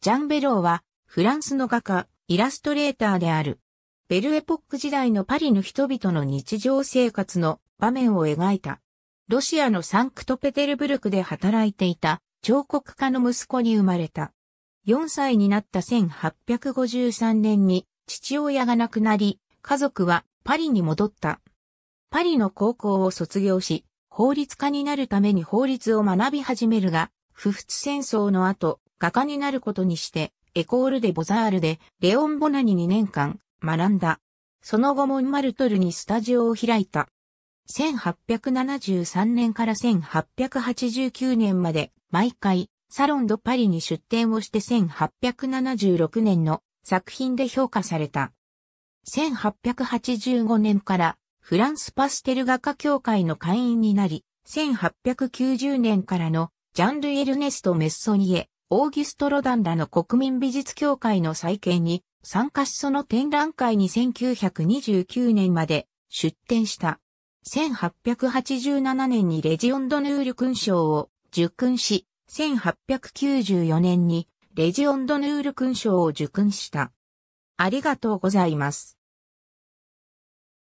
ジャン・ベローは、フランスの画家、イラストレーターである。ベルエポック時代のパリの人々の日常生活の場面を描いた。ロシアのサンクトペテルブルクで働いていた彫刻家の息子に生まれた。4歳になった1853年に父親が亡くなり、家族はパリに戻った。パリの高校を卒業し、法律家になるために法律を学び始めるが、不仏戦争の後、画家になることにして、エコールでボザールで、レオン・ボナに2年間、学んだ。その後もマルトルにスタジオを開いた。1873年から1889年まで、毎回、サロンドパリに出展をして1876年の作品で評価された。1885年からフランスパステル画家協会の会員になり、1890年からのジャンル・エルネスト・メッソニエ、オーギュスト・ロダンらの国民美術協会の再建に参加しその展覧会に1929年まで出展した。1887年にレジオンドヌール勲章を受勲し、1894年にレジオンドヌール勲章を受勲した。ありがとうございます。